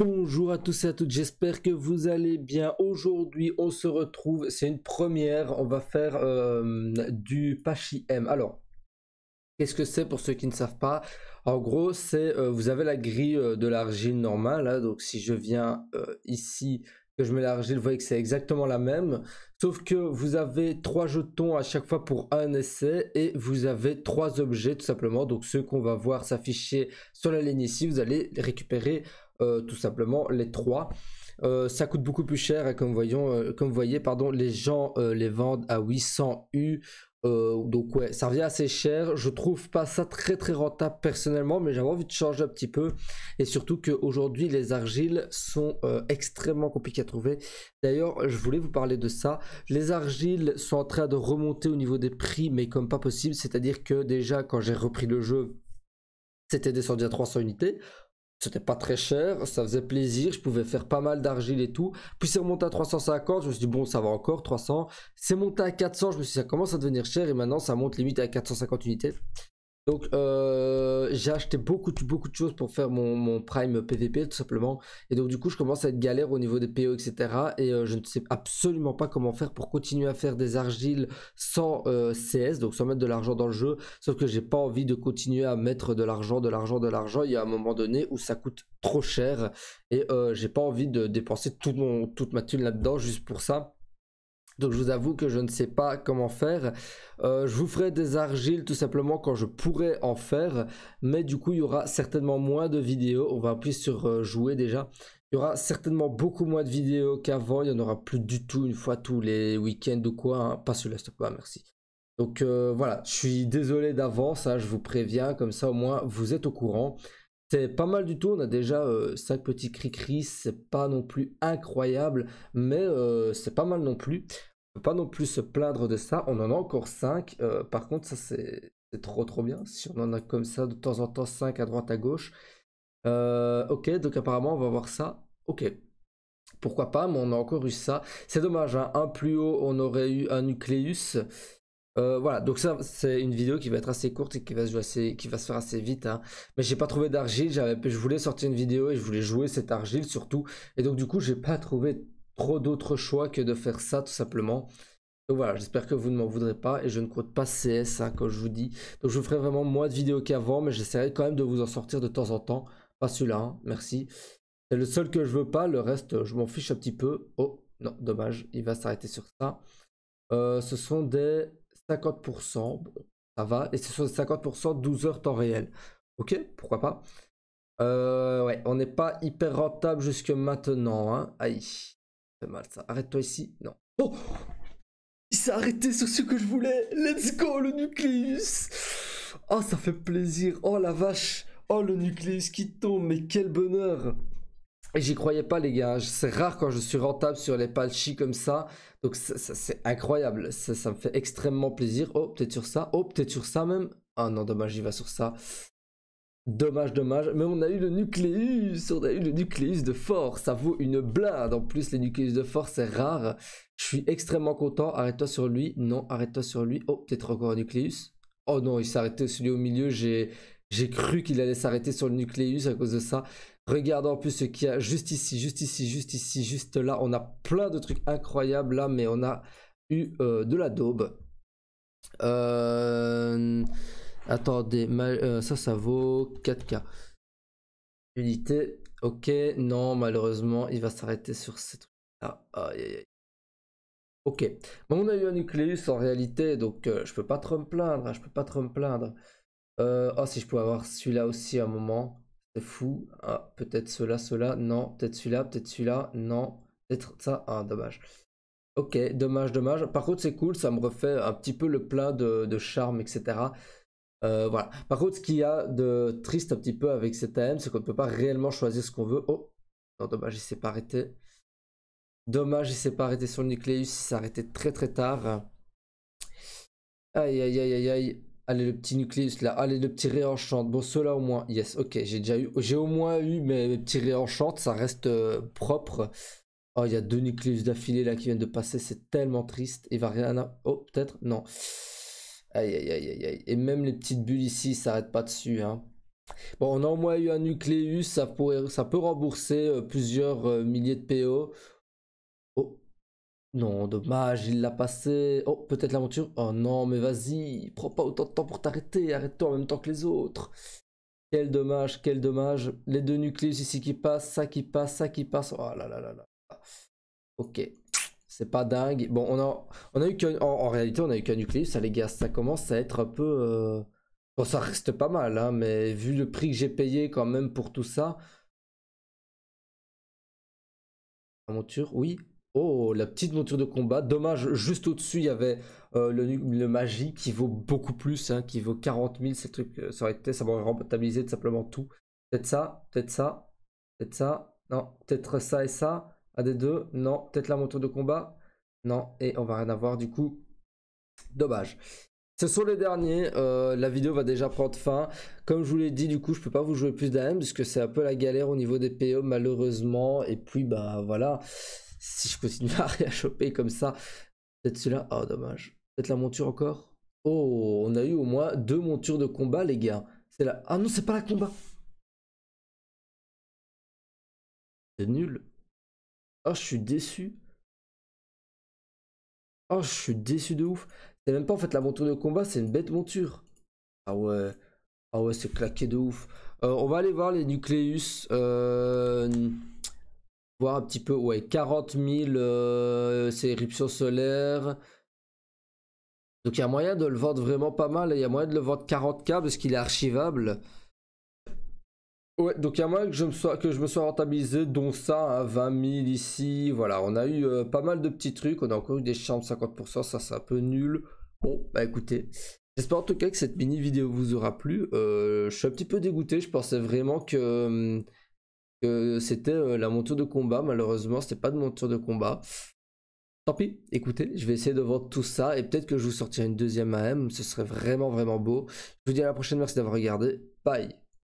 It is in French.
Bonjour à tous et à toutes, j'espère que vous allez bien. Aujourd'hui, on se retrouve, c'est une première, on va faire euh, du Pachy M. Alors, qu'est-ce que c'est pour ceux qui ne savent pas En gros, c'est euh, vous avez la grille euh, de l'argile normale, donc si je viens ici, que je mets l'argile, vous voyez que c'est exactement la même, sauf que vous avez trois jetons à chaque fois pour un essai et vous avez trois objets tout simplement, donc ceux qu'on va voir s'afficher sur la ligne ici, vous allez les récupérer euh, tout simplement les trois. Euh, ça coûte beaucoup plus cher et comme voyons, euh, comme vous voyez, pardon, les gens les vendent à ah 800 U. donc ouais, ça revient assez cher. Je trouve pas ça très très rentable personnellement, mais j'avais envie de changer un petit peu. Et surtout qu'aujourd'hui, les argiles sont extrêmement compliquées à trouver. D'ailleurs, je voulais vous parler de ça. Les argiles sont en train de remonter au niveau des prix, mais comme pas possible. C'est-à-dire que déjà, quand j'ai repris le jeu, c'était descendu à 300 unités. C'était pas très cher, ça faisait plaisir, je pouvais faire pas mal d'argile et tout. Puis c'est remonté à 350, je me suis dit bon ça va encore, 300. C'est monté à 400, je me suis dit ça commence à devenir cher et maintenant ça monte limite à 450 unités. Donc euh, j'ai acheté beaucoup, beaucoup de choses pour faire mon, prime PVP tout simplement. Et donc du coup je commence à être galère au niveau des PO etc. Et euh, je ne sais absolument pas comment faire pour continuer à faire des argiles sans euh, CS, donc sans mettre de l'argent dans le jeu. Sauf que j'ai pas envie de continuer à mettre de l'argent, de l'argent, de l'argent. Il y a un moment donné où ça coûte trop cher et j'ai pas envie de dépenser tout mon, toute ma thune là-dedans juste pour ça. Donc je vous avoue que je ne sais pas comment faire. Euh, je vous ferai des argiles tout simplement quand je pourrai en faire. Mais du coup, il y aura certainement moins de vidéos. On va appuyer sur euh, jouer déjà. Il y aura certainement beaucoup moins de vidéos qu'avant. Il n'y en aura plus du tout une fois tous les week-ends ou quoi. Hein. Pas celui-là, s'il merci. Donc euh, voilà, je suis désolé d'avance, hein. je vous préviens, comme ça au moins vous êtes au courant. C'est pas mal du tout, on a déjà 5 euh, petits cri c'est pas non plus incroyable, mais euh, c'est pas mal non plus. On peut pas non plus se plaindre de ça, on en a encore 5, euh, par contre ça c'est trop trop bien, si on en a comme ça de temps en temps 5 à droite à gauche. ok, donc apparemment on va voir ça, ok. Pourquoi pas, mais on a encore eu ça. C'est dommage, hein. un plus haut on aurait eu un nucléus, euh, voilà, donc ça c'est une vidéo qui va être assez courte et qui va se, jouer assez, qui va se faire assez vite. Hein. Mais j'ai pas trouvé d'argile, je voulais sortir une vidéo et je voulais jouer cette argile surtout. Et donc du coup j'ai pas trouvé trop d'autres choix que de faire ça tout simplement. Donc voilà, j'espère que vous ne m'en voudrez pas et je ne compte pas CS hein, comme je vous dis. Donc je vous ferai vraiment moins de vidéos qu'avant, mais j'essaierai quand même de vous en sortir de temps en temps. Pas celui-là, hein, merci. C'est le seul que je veux pas, le reste je m'en fiche un petit peu. Oh non, dommage, il va s'arrêter sur ça. Euh, ce sont des 50%, ça va, et c'est 50% 12 heures temps réel. Ok, pourquoi pas. Euh, ouais, on n'est pas hyper rentable jusque maintenant. Hein. Aïe, c'est mal ça. Arrête-toi ici. Non. Oh Il s'est arrêté sur ce que je voulais. Let's go, le nucléus Oh, ça fait plaisir. Oh la vache. Oh, le nucléus qui tombe. Mais quel bonheur. J'y croyais pas les gars, c'est rare quand je suis rentable sur les palchis comme ça, donc c'est incroyable, ça, me fait extrêmement plaisir. Oh peut-être sur ça, oh peut-être sur ça même. Ah non dommage il va sur ça. Dommage, dommage, mais on a eu le nucléus, on a eu le nucléus de force, ça vaut une blinde, en plus les nucléus de force c'est rare, je suis extrêmement content, arrête-toi sur lui, non, arrête-toi sur lui, oh peut-être encore un nucléus, oh non il s'est arrêté celui au milieu, j'ai j'ai cru qu'il allait s'arrêter sur le nucléus à cause de ça. Regarde en plus ce qu'il y a juste ici, juste ici, juste ici, juste là. On a plein de trucs incroyables là, mais on a eu euh, de la daube. Euh, attendez, euh, ça, ça vaut 4K. Unité, ok. Non, malheureusement, il va s'arrêter sur ces trucs-là. Ok. Bon, on a eu un nucléus en réalité, donc je peux pas trop me plaindre. Hein, je peux pas trop me plaindre. Euh, oh, si je pouvais avoir celui-là aussi un moment. C'est fou. Ah, peut-être cela, cela. Non. Peut-être celui-là, peut-être celui-là. Non. Peut-être ça. Ah, dommage. Ok, dommage, dommage. Par contre, c'est cool. Ça me refait un petit peu le plein de, charme, etc. Euh, voilà. Par contre, ce qu'il y a de triste un petit peu avec cet AM, c'est qu'on ne peut pas réellement choisir ce qu'on veut. Oh, non, dommage, il s'est pas arrêté. Dommage, il s'est pas arrêté sur le nucléus Il s'est arrêté très très tard. Aïe, aïe, aïe, aïe, aïe. Allez, le petit nucléus là. Allez, le petit réenchant. Bon, ceux-là au moins. Yes, ok. J'ai déjà eu. J'ai au moins eu mes, petits réenchantes, Ça reste euh, propre. Oh, il y a deux nucléus d'affilée là qui viennent de passer. C'est tellement triste. il va rien, Oh, peut-être Non. Aïe, aïe, aïe, aïe, Et même les petites bulles ici, ça arrête pas dessus. Hein. Bon, on a au moins eu un nucléus. Ça, pourrait, ça peut rembourser euh, plusieurs euh, milliers de PO. Non, dommage, il l'a passé. Oh, peut-être l'aventure. Oh non, mais vas-y, prends pas autant de temps pour t'arrêter, arrête-toi en même temps que les autres. Quel dommage, quel dommage. Les deux nucléus ici qui passent, ça qui passe, ça qui passe. Oh là là là là. Ok, c'est pas dingue. Bon, on a, on a eu qu'un en, réalité, on a eu qu'un nucléus, ça les gars, ça commence à être un peu. Euh, bon, ça reste pas mal, hein, mais vu le prix que j'ai payé quand même pour tout ça. l'aventure, oui, Oh, la petite monture de combat. Dommage, juste au-dessus, il y avait euh, le, magie qui vaut beaucoup plus, hein, qui vaut 40 000. Ces trucs, euh, ça aurait été, ça m'aurait rentabilisé tout simplement tout. Peut-être ça, peut-être ça, peut-être ça. Non, peut-être ça et ça. à des deux. Non, peut-être la monture de combat. Non, et on va rien avoir du coup. Dommage. Ce sont les derniers, euh, la vidéo va déjà prendre fin. Comme je vous l'ai dit, du coup, je peux pas vous jouer plus d'AM, puisque c'est un peu la galère au niveau des PO, malheureusement. Et puis, bah voilà. Si je continue à rien choper comme ça. Peut-être celui-là. Oh, dommage. Peut-être la monture encore. Oh, on a eu au moins deux montures de combat, les gars. C'est la. Ah non, c'est pas la combat. C'est nul. Oh, je suis déçu. Oh, je suis déçu de ouf. C'est même pas en fait la monture de combat, c'est une bête monture. Ah ouais. Ah ouais, c'est claqué de ouf. Euh, on va aller voir les nucléus. Euh voir un petit peu, ouais, 40 000, euh, c'est éruption solaire. Donc il y a moyen de le vendre vraiment pas mal, il y a moyen de le vendre 40k parce qu'il est archivable. Ouais, donc il y a moyen que je me sois, que je me sois rentabilisé, dont ça, à 20 000 ici, voilà, on a eu euh, pas mal de petits trucs, on a encore eu des chambres 50%, ça c'est un peu nul. Bon, bah écoutez, j'espère en tout cas que cette mini vidéo vous aura plu, euh, je suis un petit peu dégoûté, je pensais vraiment que... Hum, que c'était euh, la monture de combat. Malheureusement, c'était pas de monture de combat. Tant pis, écoutez, je vais essayer de vendre tout ça et peut-être que je vous sortirai une deuxième AM. Ce serait vraiment, vraiment beau. Je vous dis à la prochaine. Merci d'avoir regardé. Bye.